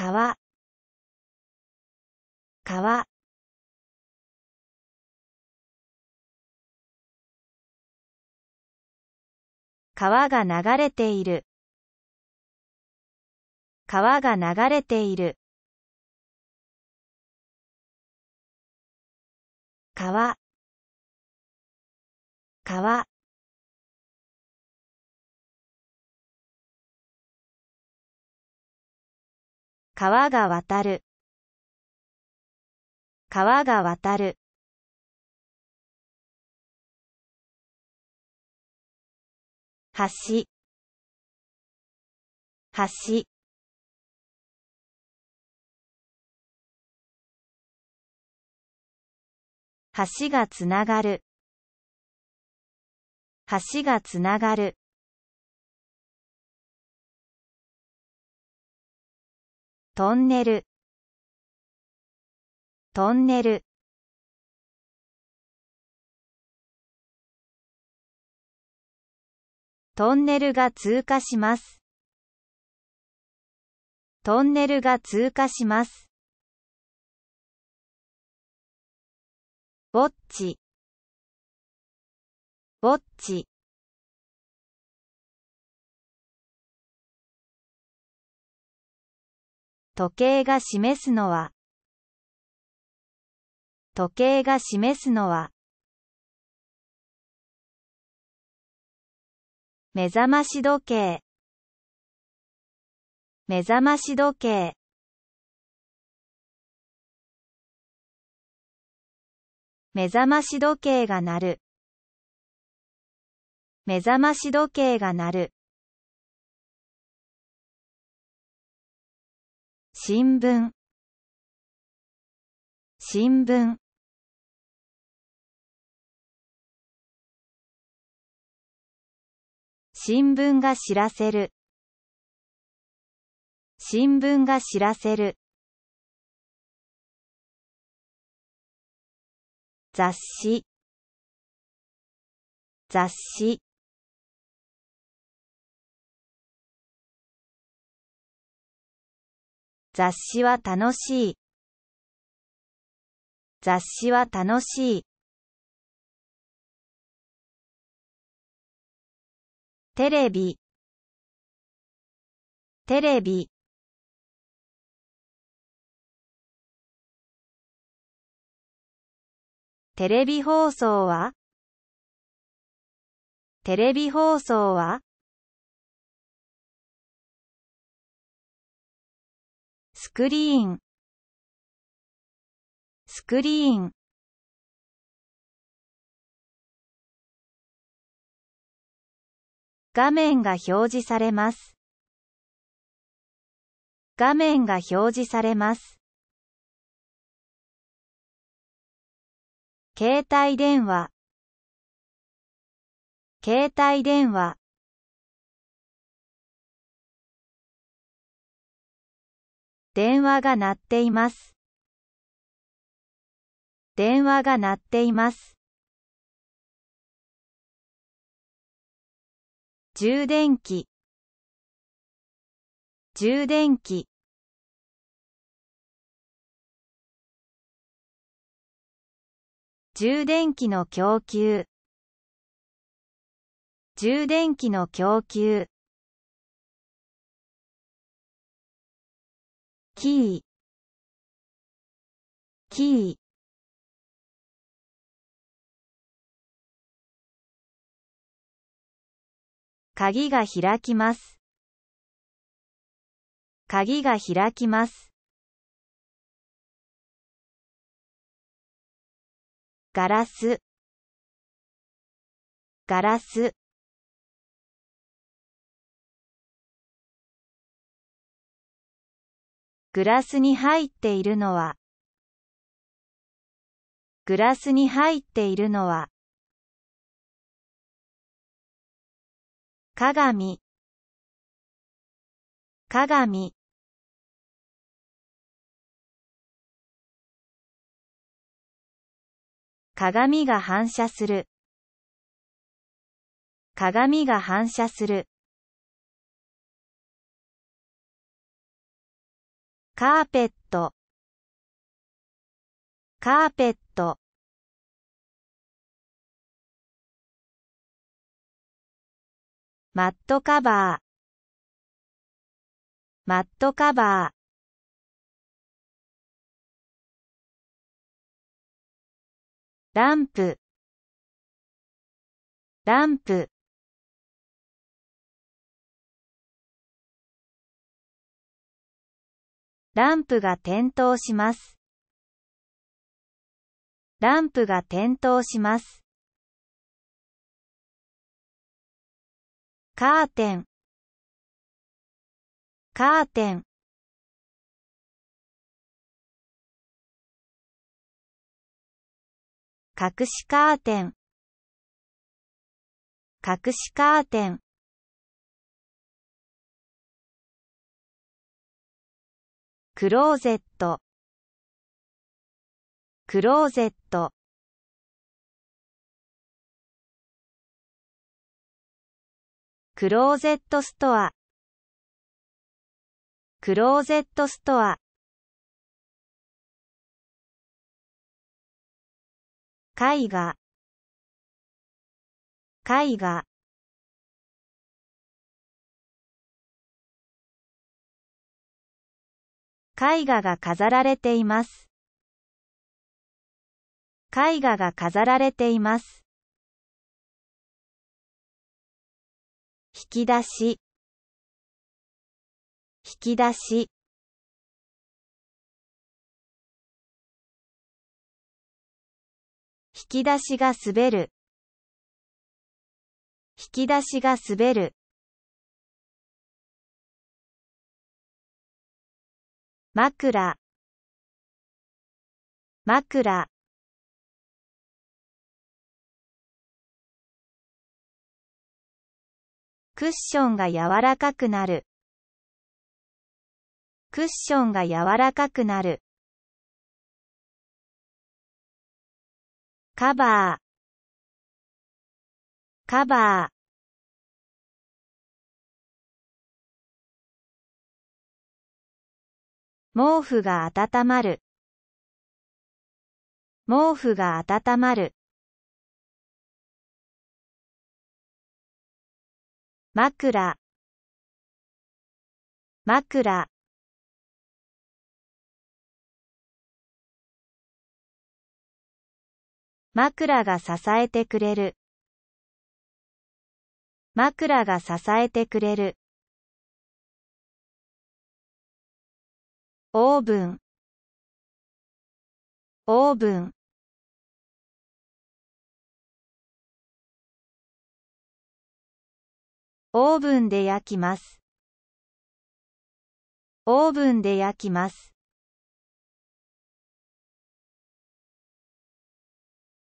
川川川が流れている川が流れている川川川が渡る川が渡る橋橋橋がつながる橋がつながるトンネルトンネルトンネルが通過しますトンネルが通過しますぼっちぼっち時計が示すのは時計が示すのは目覚まし時計目覚まし時計目覚まし時計が鳴る目覚まし時計が鳴る新聞新聞新聞が知らせる新聞が知らせる雑誌雑誌雑誌は楽しい。雑誌は楽しい。テレビテレビテレビ放送はテレビ放送はスクリーンスクリーン画面が表示されます。画面が表示されます。携帯電話携帯電話電話が鳴っています。電話が鳴っています。充電器充電器充電器の供給充電器の供給キーキー鍵が開きます鍵が開きますガラスガラスグラスに入っているのは、グラスに入っているのは、鏡、鏡。鏡が反射する。鏡が反射する。カーペットカーペットマットカバーマットカバーランプランプランプが点灯します。ランプが点灯します。カーテンカーテン隠しカーテン隠しカーテンクローゼットクローゼットクローゼットストアクローゼットストア絵画絵画絵画が飾られています。絵画が飾られています。引き出し引き出し引き出しが滑る引き出しが滑る枕枕クッションが柔らかくなるクッションが柔らかくなるカバーカバー毛布が温まる毛布が温まる枕枕枕が支えてくれる枕が支えてくれるオーブンオーブンオーブンで焼きますオーブンで焼きます